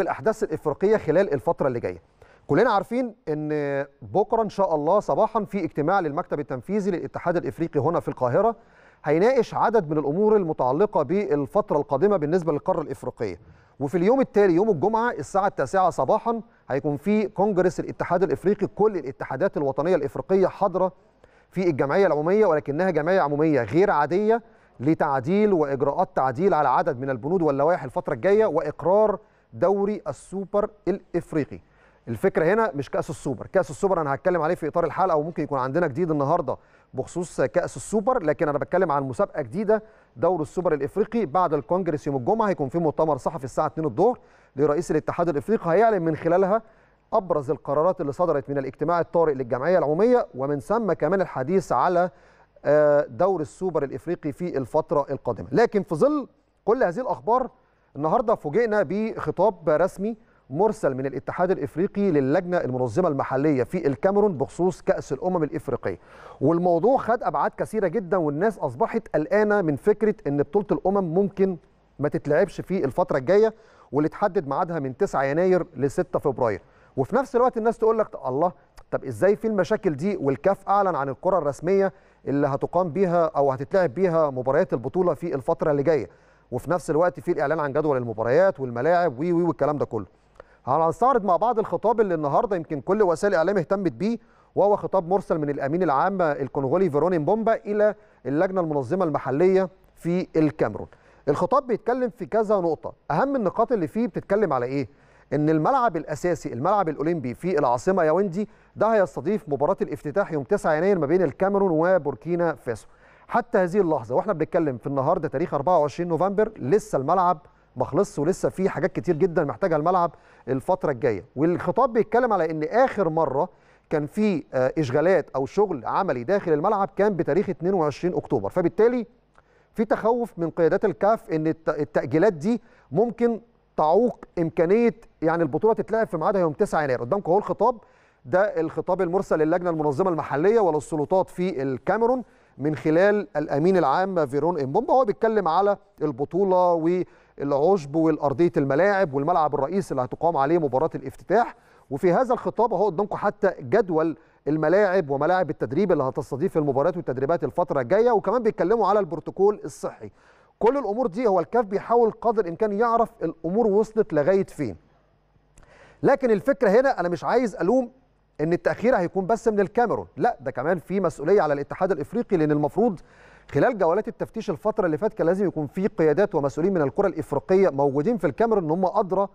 بالاحداث الافريقيه خلال الفتره اللي جايه كلنا عارفين ان بكره ان شاء الله صباحا في اجتماع للمكتب التنفيذي للاتحاد الافريقي هنا في القاهره هيناقش عدد من الامور المتعلقه بالفتره القادمه بالنسبه للقاره الافريقيه وفي اليوم التالي يوم الجمعه الساعه التاسعة صباحا هيكون في كونجرس الاتحاد الافريقي كل الاتحادات الوطنيه الافريقيه حاضره في الجمعيه العموميه ولكنها جمعيه عموميه غير عاديه لتعديل واجراءات تعديل على عدد من البنود واللوائح الفتره الجايه واقرار دوري السوبر الافريقي الفكره هنا مش كاس السوبر كاس السوبر انا هتكلم عليه في اطار الحلقه وممكن يكون عندنا جديد النهارده بخصوص كاس السوبر لكن انا بتكلم عن مسابقه جديده دوري السوبر الافريقي بعد الكونجرس يوم الجمعه هيكون في مؤتمر صحفي الساعه 2 الظهر لرئيس الاتحاد الافريقي هيعلن من خلالها ابرز القرارات اللي صدرت من الاجتماع الطارئ للجمعيه العموميه ومن ثم كمان الحديث على آه، دوري السوبر الافريقي في الفتره القادمه لكن في ظل كل هذه الاخبار النهارده فوجئنا بخطاب رسمي مرسل من الاتحاد الافريقي للجنه المنظمه المحليه في الكاميرون بخصوص كاس الامم الافريقيه والموضوع خد ابعاد كثيره جدا والناس اصبحت قلقانه من فكره ان بطوله الامم ممكن ما تتلعبش في الفتره الجايه واللي اتحدد ميعادها من 9 يناير ل 6 فبراير وفي نفس الوقت الناس تقول لك الله طب ازاي في المشاكل دي والكاف اعلن عن الكره الرسميه اللي هتقام بيها او هتتلعب بيها مباريات البطوله في الفتره اللي جايه وفي نفس الوقت في الاعلان عن جدول المباريات والملاعب وي وي والكلام ده كله هنستعرض مع بعض الخطاب اللي النهارده يمكن كل وسائل الاعلام اهتمت بيه وهو خطاب مرسل من الامين العام الكونغولي فيرونين بومبا الى اللجنه المنظمه المحليه في الكاميرون. الخطاب بيتكلم في كذا نقطه، اهم النقاط اللي فيه بتتكلم على ايه؟ ان الملعب الاساسي الملعب الاولمبي في العاصمه ياوندي ده هيستضيف مباراه الافتتاح يوم 9 يناير ما بين الكاميرون وبوركينا فاسو. حتى هذه اللحظه واحنا بنتكلم في النهارده تاريخ 24 نوفمبر لسه الملعب ما خلصش ولسه في حاجات كتير جدا محتاجها الملعب الفتره الجايه والخطاب بيتكلم على ان اخر مره كان في آه، اشغالات او شغل عملي داخل الملعب كان بتاريخ 22 اكتوبر فبالتالي في تخوف من قيادات الكاف ان التاجيلات دي ممكن تعوق امكانيه يعني البطوله تتلعب في ميعادها يوم 9 يناير قدامكم اهو الخطاب ده الخطاب المرسل للجنه المنظمه المحليه وللسلطات في الكاميرون من خلال الامين العام فيرون امبومبا هو بيتكلم على البطوله والعشب والارضيه الملاعب والملعب الرئيسي اللي هتقام عليه مباراه الافتتاح وفي هذا الخطاب هو قدامكم حتى جدول الملاعب وملاعب التدريب اللي هتستضيف المباريات والتدريبات الفتره الجايه وكمان بيتكلموا على البروتوكول الصحي كل الامور دي هو الكاف بيحاول قدر الامكان يعرف الامور وصلت لغايه فين لكن الفكره هنا انا مش عايز الوم ان التاخير هيكون بس من الكاميرون لا ده كمان في مسؤوليه على الاتحاد الافريقي لان المفروض خلال جولات التفتيش الفتره اللي فاتت كان لازم يكون في قيادات ومسؤولين من الكره الافريقيه موجودين في الكاميرون ان هم ادرى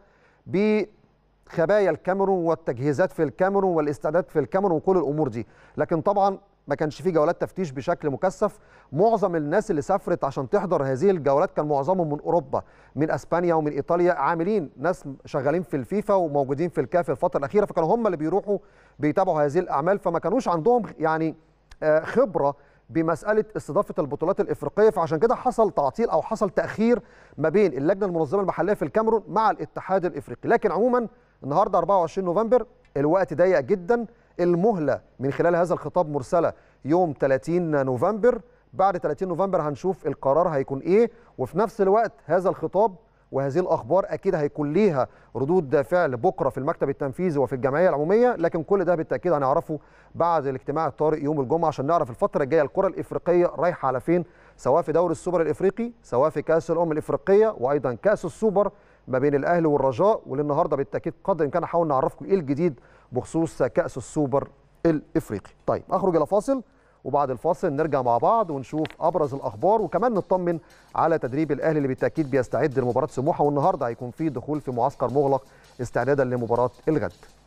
بخبايا الكاميرون والتجهيزات في الكاميرون والاستعداد في الكاميرون وكل الامور دي لكن طبعا ما كانش فيه جولات تفتيش بشكل مكثف معظم الناس اللي سافرت عشان تحضر هذه الجولات كان معظمهم من اوروبا من اسبانيا ومن ايطاليا عاملين ناس شغالين في الفيفا وموجودين في الكاف الفتره الاخيره فكانوا هم اللي بيروحوا بيتابعوا هذه الاعمال فما كانوش عندهم يعني آه، خبره بمساله استضافه البطولات الافريقيه فعشان كده حصل تعطيل او حصل تاخير ما بين اللجنه المنظمه المحليه في الكاميرون مع الاتحاد الافريقي لكن عموما النهارده 24 نوفمبر الوقت ضيق جدا المهله من خلال هذا الخطاب مرسله يوم 30 نوفمبر بعد 30 نوفمبر هنشوف القرار هيكون ايه وفي نفس الوقت هذا الخطاب وهذه الاخبار اكيد هيكون ليها ردود فعل بكره في المكتب التنفيذي وفي الجمعيه العموميه لكن كل ده بالتاكيد هنعرفه بعد الاجتماع الطارئ يوم الجمعه عشان نعرف الفتره الجايه الكره الافريقيه رايحه على فين سواء في دوري السوبر الافريقي سواء في كاس الامم الافريقيه وايضا كاس السوبر ما بين الاهلي والرجاء وللنهارده بالتاكيد قدر الامكان هنحاول نعرفكم ايه الجديد بخصوص كاس السوبر الافريقي. طيب اخرج الى فاصل وبعد الفاصل نرجع مع بعض ونشوف ابرز الاخبار وكمان نطمن على تدريب الاهلي اللي بالتاكيد بيستعد لمباراه سموحه والنهارده هيكون في دخول في معسكر مغلق استعدادا لمباراه الغد.